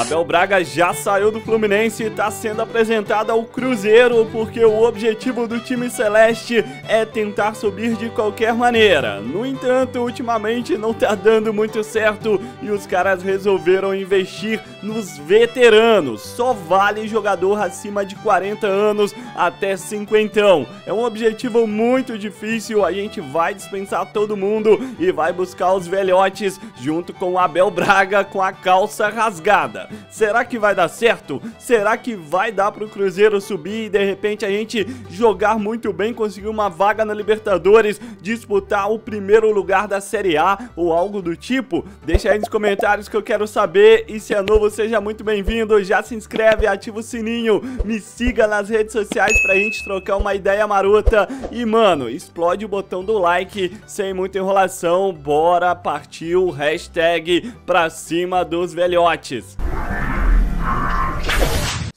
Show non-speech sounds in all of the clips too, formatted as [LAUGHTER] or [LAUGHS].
Abel Braga já saiu do Fluminense e está sendo apresentado ao Cruzeiro, porque o objetivo do time celeste é tentar subir de qualquer maneira. No entanto, ultimamente não está dando muito certo e os caras resolveram investir nos veteranos. Só vale jogador acima de 40 anos até 50. É um objetivo muito difícil, a gente vai dispensar todo mundo e vai buscar os velhotes junto com o Abel Braga com a calça rasgada. Será que vai dar certo? Será que vai dar pro Cruzeiro subir e de repente a gente jogar muito bem, conseguir uma vaga na Libertadores, disputar o primeiro lugar da Série A ou algo do tipo? Deixa aí nos comentários que eu quero saber e se é novo, seja muito bem-vindo, já se inscreve, ativa o sininho, me siga nas redes sociais pra gente trocar uma ideia marota e, mano, explode o botão do like, sem muita enrolação, bora partir o hashtag pra cima dos velhotes.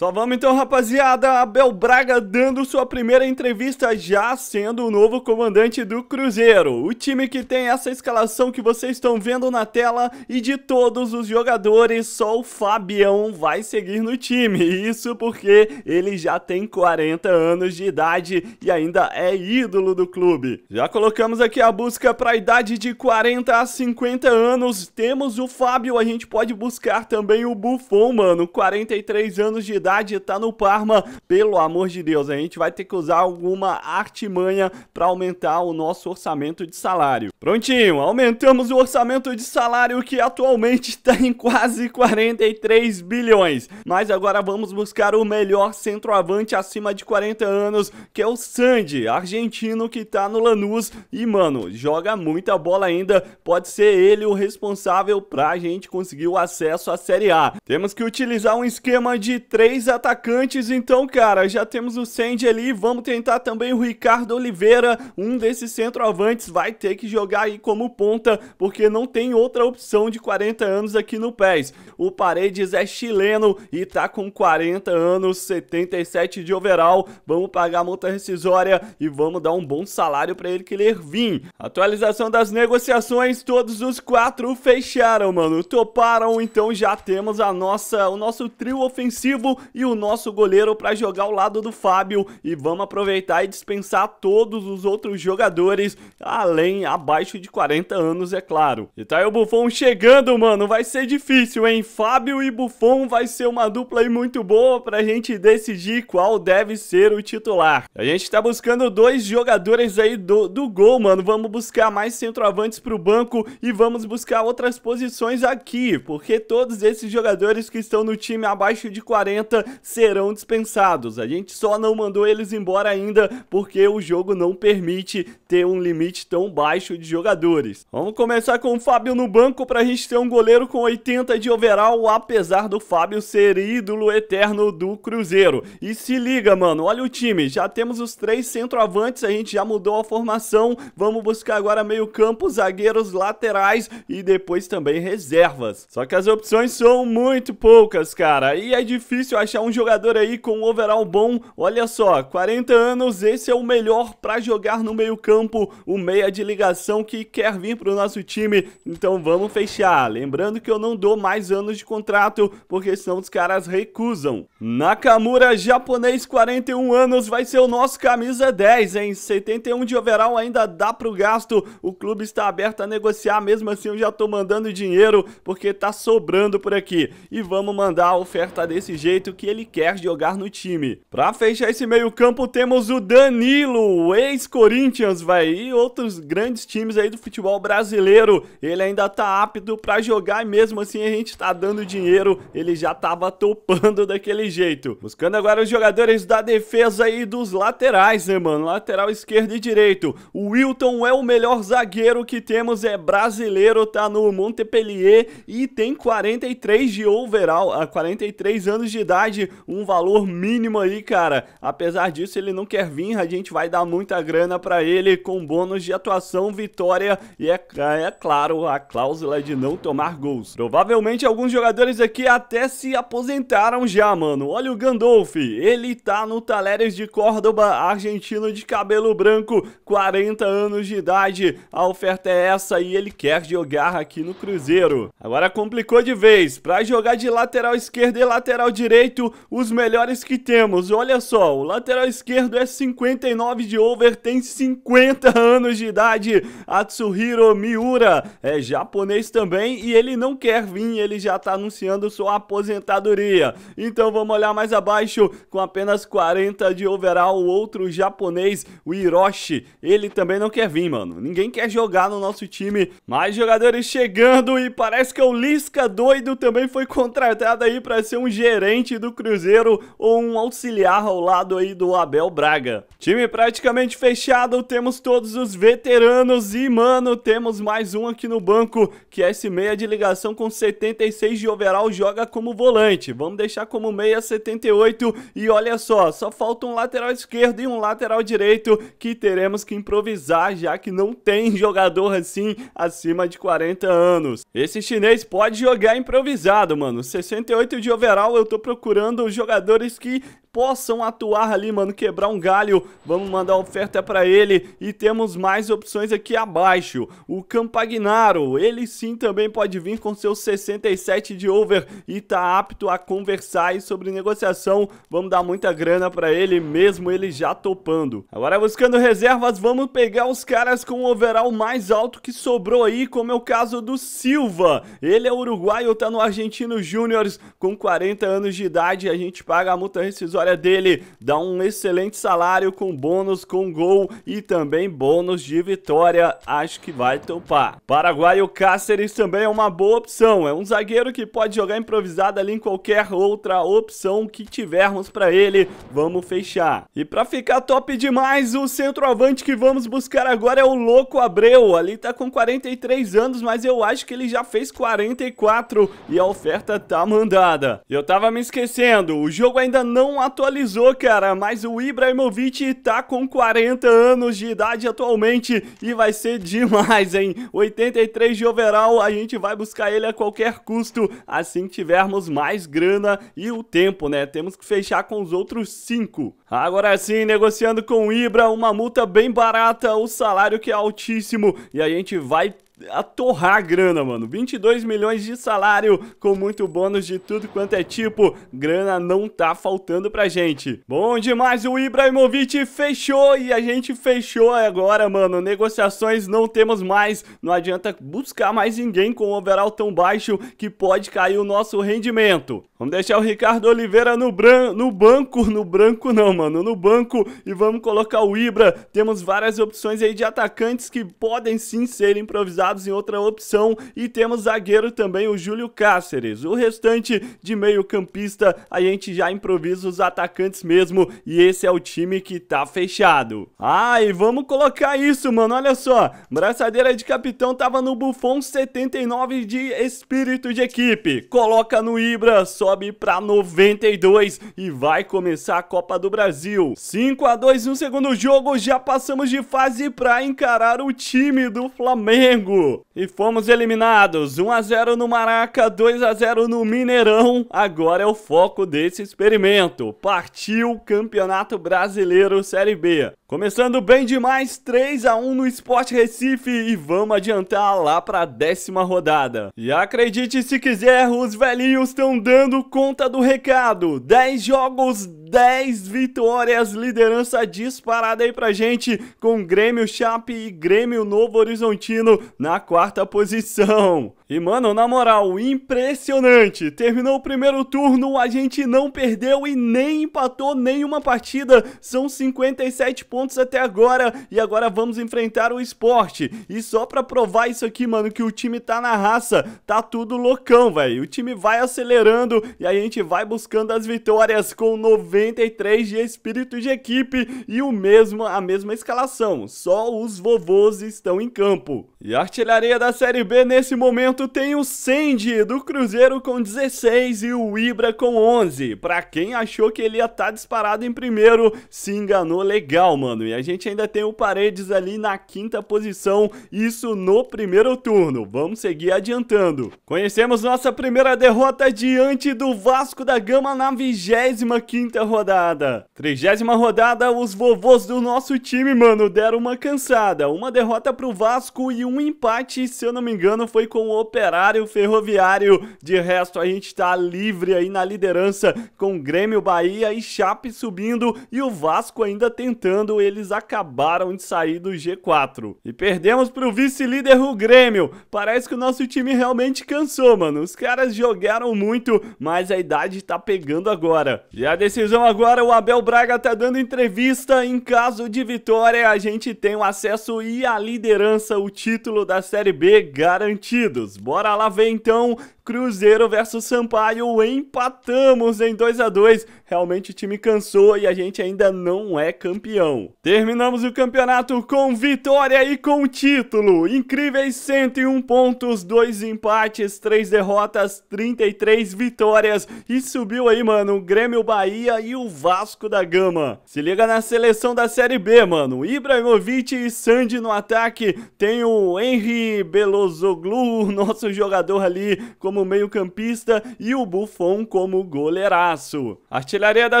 Só vamos então, rapaziada. Abel Braga dando sua primeira entrevista, já sendo o novo comandante do Cruzeiro. O time que tem essa escalação que vocês estão vendo na tela e de todos os jogadores, só o Fabião vai seguir no time. Isso porque ele já tem 40 anos de idade e ainda é ídolo do clube. Já colocamos aqui a busca para a idade de 40 a 50 anos. Temos o Fábio, a gente pode buscar também o Buffon, mano. 43 anos de idade está no Parma. Pelo amor de Deus, a gente vai ter que usar alguma artimanha para aumentar o nosso orçamento de salário. Prontinho, aumentamos o orçamento de salário que atualmente está em quase 43 bilhões. Mas agora vamos buscar o melhor centroavante acima de 40 anos, que é o Sandy, argentino que tá no Lanús e, mano, joga muita bola ainda. Pode ser ele o responsável pra gente conseguir o acesso à Série A. Temos que utilizar um esquema de três atacantes, então, cara, já temos o Sandy ali. Vamos tentar também o Ricardo Oliveira, um desses centroavantes vai ter que jogar jogar aí como ponta, porque não tem outra opção de 40 anos aqui no PES. O Paredes é chileno e tá com 40 anos, 77 de overall. Vamos pagar a multa rescisória e vamos dar um bom salário para ele que ele vir. Atualização das negociações, todos os quatro fecharam, mano. Toparam, então já temos a nossa, o nosso trio ofensivo e o nosso goleiro para jogar ao lado do Fábio e vamos aproveitar e dispensar todos os outros jogadores, além abaixo abaixo de 40 anos, é claro. E tá aí o Buffon chegando, mano. Vai ser difícil, hein? Fábio e Buffon vai ser uma dupla aí muito boa pra gente decidir qual deve ser o titular. A gente tá buscando dois jogadores aí do, do gol, mano. Vamos buscar mais centroavantes pro banco e vamos buscar outras posições aqui, porque todos esses jogadores que estão no time abaixo de 40 serão dispensados. A gente só não mandou eles embora ainda porque o jogo não permite ter um limite tão baixo de jogadores. Vamos começar com o Fábio no banco para a gente ter um goleiro com 80 de overall, apesar do Fábio ser ídolo eterno do Cruzeiro. E se liga, mano, olha o time, já temos os três centroavantes, a gente já mudou a formação, vamos buscar agora meio campo, zagueiros, laterais e depois também reservas. Só que as opções são muito poucas, cara, e é difícil achar um jogador aí com um overall bom, olha só, 40 anos, esse é o melhor para jogar no meio campo, o meia de ligação que quer vir pro nosso time, então vamos fechar. Lembrando que eu não dou mais anos de contrato, porque senão os caras recusam. Nakamura, japonês, 41 anos, vai ser o nosso camisa 10, hein? 71 de overall ainda dá pro gasto, o clube está aberto a negociar, mesmo assim eu já tô mandando dinheiro, porque tá sobrando por aqui. E vamos mandar a oferta desse jeito que ele quer jogar no time. Pra fechar esse meio campo, temos o Danilo, ex-Corinthians, vai, e outros grandes times times aí do futebol brasileiro. Ele ainda tá apto para jogar e mesmo assim a gente tá dando dinheiro, ele já tava topando daquele jeito. Buscando agora os jogadores da defesa e dos laterais, né, mano? Lateral esquerdo e direito. O Wilton é o melhor zagueiro que temos, é brasileiro, tá no Montpellier e tem 43 de overall, a 43 anos de idade, um valor mínimo aí, cara. Apesar disso, ele não quer vir, a gente vai dar muita grana para ele com bônus de atuação, vitória vitória e é, é claro a cláusula de não tomar gols. Provavelmente alguns jogadores aqui até se aposentaram já, mano. Olha o Gandolf, ele tá no Taleres de Córdoba, argentino de cabelo branco, 40 anos de idade. A oferta é essa e ele quer jogar aqui no Cruzeiro. Agora complicou de vez, pra jogar de lateral esquerdo e lateral direito, os melhores que temos. Olha só, o lateral esquerdo é 59 de over, tem 50 anos de idade. Atsuhiro Miura é japonês também e ele não quer vir, ele já está anunciando sua aposentadoria. Então vamos olhar mais abaixo, com apenas 40 de overall, o outro japonês, o Hiroshi, ele também não quer vir, mano. Ninguém quer jogar no nosso time. Mais jogadores chegando e parece que o Lisca doido também foi contratado aí para ser um gerente do Cruzeiro ou um auxiliar ao lado aí do Abel Braga. Time praticamente fechado, temos todos os veteranos e mano, temos mais um aqui no banco, que é esse meia de ligação com 76 de overall, joga como volante. Vamos deixar como meia 78 e olha só, só falta um lateral esquerdo e um lateral direito que teremos que improvisar, já que não tem jogador assim acima de 40 anos. Esse chinês pode jogar improvisado, mano. 68 de overall, eu tô procurando jogadores que possam atuar ali, mano, quebrar um galho. Vamos mandar oferta para ele e temos mais opções aqui abaixo. O Campagnaro, ele sim também pode vir com seus 67 de over e tá apto a conversar e sobre negociação. Vamos dar muita grana para ele, mesmo ele já topando. Agora buscando reservas, vamos pegar os caras com o overall mais alto que sobrou aí, como é o caso do Silva. Ele é uruguaio, tá no Argentino Júnior com 40 anos de idade, a gente paga a multa rescisória vitória dele dá um excelente salário com bônus com gol e também bônus de vitória. Acho que vai topar. Paraguaio Cáceres também é uma boa opção. É um zagueiro que pode jogar improvisado ali em qualquer outra opção que tivermos para ele. Vamos fechar. E para ficar top demais, o centroavante que vamos buscar agora é o Louco Abreu. Ali tá com 43 anos, mas eu acho que ele já fez 44 e a oferta tá mandada. Eu tava me esquecendo, o jogo ainda não atualizou, cara, mas o Ibrahimovic tá com 40 anos de idade atualmente e vai ser demais, hein? 83 de overall, a gente vai buscar ele a qualquer custo, assim que tivermos mais grana e o tempo, né? Temos que fechar com os outros 5. Agora sim, negociando com o Ibra, uma multa bem barata, o salário que é altíssimo e a gente vai a torrar a grana, mano. 22 milhões de salário, com muito bônus de tudo quanto é tipo. Grana não tá faltando pra gente. Bom demais, o Ibrahimovic fechou e a gente fechou agora, mano. Negociações não temos mais. Não adianta buscar mais ninguém com um overall tão baixo que pode cair o nosso rendimento. Vamos deixar o Ricardo Oliveira no, bran... no banco, no branco não, mano, no banco e vamos colocar o Ibra. Temos várias opções aí de atacantes que podem sim ser improvisados em outra opção e temos zagueiro também, o Júlio Cáceres. O restante de meio campista, a gente já improvisa os atacantes mesmo e esse é o time que tá fechado. Ah, e vamos colocar isso, mano, olha só. Braçadeira de capitão tava no Buffon 79 de espírito de equipe. Coloca no Ibra, só sobe para 92 e vai começar a Copa do Brasil. 5 a 2 no segundo jogo, já passamos de fase para encarar o time do Flamengo. E fomos eliminados, 1 a 0 no Maraca, 2 a 0 no Mineirão. Agora é o foco desse experimento. Partiu Campeonato Brasileiro Série B. Começando bem demais, 3 a 1 no Sport Recife e vamos adiantar lá para a décima rodada. E acredite se quiser, os velhinhos estão dando conta do recado. 10 jogos, 10 vitórias, liderança disparada aí pra gente com Grêmio Chape e Grêmio Novo Horizontino na quarta posição. E mano, na moral, impressionante. Terminou o primeiro turno, a gente não perdeu e nem empatou nenhuma partida. São 57 pontos até agora e agora vamos enfrentar o esporte. E só pra provar isso aqui, mano, que o time tá na raça, tá tudo loucão, velho. O time vai acelerando e a gente vai buscando as vitórias com 90 93 de espírito de equipe e o mesmo a mesma escalação. Só os vovôs estão em campo. E a artilharia da Série B nesse momento tem o Sandy do Cruzeiro com 16 e o Ibra com 11. Pra quem achou que ele ia estar tá disparado em primeiro, se enganou legal, mano. E a gente ainda tem o Paredes ali na quinta posição, isso no primeiro turno. Vamos seguir adiantando. Conhecemos nossa primeira derrota diante do Vasco da Gama na 25ª rodada. 30 rodada, os vovôs do nosso time, mano, deram uma cansada. Uma derrota pro Vasco e um um empate, se eu não me engano, foi com o Operário Ferroviário. De resto, a gente tá livre aí na liderança com Grêmio Bahia e Chape subindo e o Vasco ainda tentando, eles acabaram de sair do G4. E perdemos pro vice-líder o Grêmio. Parece que o nosso time realmente cansou, mano. Os caras jogaram muito, mas a idade tá pegando agora. E a decisão agora, o Abel Braga tá dando entrevista. Em caso de vitória, a gente tem o acesso e a liderança, o título título da Série B garantidos. Bora lá ver então Cruzeiro versus Sampaio, empatamos em 2 a 2 Realmente o time cansou e a gente ainda não é campeão. Terminamos o campeonato com vitória e com título. Incríveis 101 pontos, 2 empates, 3 derrotas, 33 vitórias. E subiu aí, mano, o Grêmio Bahia e o Vasco da Gama. Se liga na seleção da Série B, mano. Ibrahimovic e Sandy no ataque. Tem o Henry Belozoglu, [LAUGHS] nosso jogador ali, com como meio-campista e o Buffon como goleiraço. Artilharia da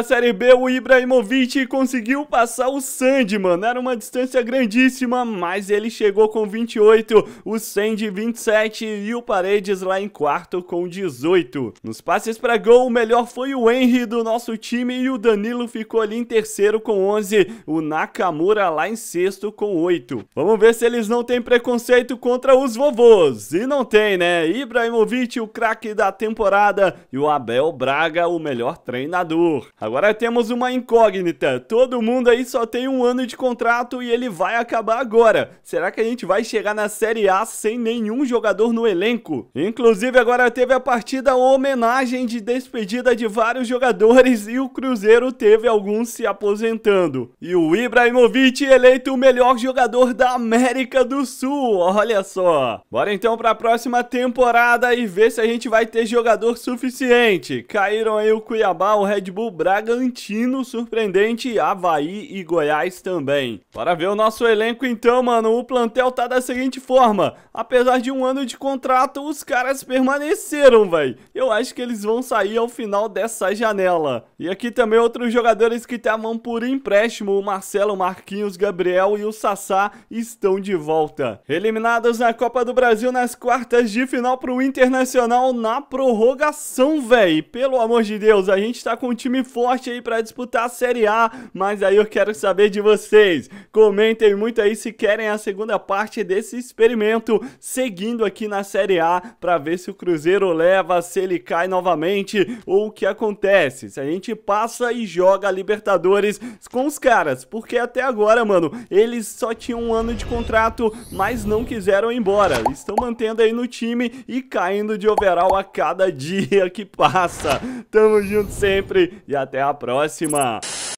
Série B, o Ibrahimovic conseguiu passar o Sandman. Era uma distância grandíssima, mas ele chegou com 28, o Sandy 27 e o Paredes lá em quarto com 18. Nos passes para gol, o melhor foi o Henry do nosso time e o Danilo ficou ali em terceiro com 11, o Nakamura lá em sexto com 8. Vamos ver se eles não têm preconceito contra os vovôs. E não tem, né? Ibrahimovic o craque da temporada e o Abel Braga o melhor treinador. Agora temos uma incógnita, todo mundo aí só tem um ano de contrato e ele vai acabar agora. Será que a gente vai chegar na Série A sem nenhum jogador no elenco? Inclusive agora teve a partida homenagem de despedida de vários jogadores e o Cruzeiro teve alguns se aposentando. E o Ibrahimovic eleito o melhor jogador da América do Sul, olha só. Bora então para a próxima temporada e ver ver se a gente vai ter jogador suficiente. Caíram aí o Cuiabá, o Red Bull Bragantino, surpreendente, Havaí e Goiás também. Bora ver o nosso elenco então, mano. O plantel tá da seguinte forma. Apesar de um ano de contrato, os caras permaneceram, velho. Eu acho que eles vão sair ao final dessa janela. E aqui também outros jogadores que estavam por empréstimo, o Marcelo, Marquinhos, Gabriel e o Sassá estão de volta. Eliminados na Copa do Brasil nas quartas de final pro Internacional Internacional na prorrogação, velho. Pelo amor de Deus, a gente tá com um time forte aí para disputar a Série A, mas aí eu quero saber de vocês. Comentem muito aí se querem a segunda parte desse experimento, seguindo aqui na Série A, para ver se o Cruzeiro leva, se ele cai novamente, ou o que acontece. Se a gente passa e joga Libertadores com os caras, porque até agora, mano, eles só tinham um ano de contrato, mas não quiseram ir embora. Estão mantendo aí no time e caindo de overall a cada dia que passa. Tamo junto sempre e até a próxima.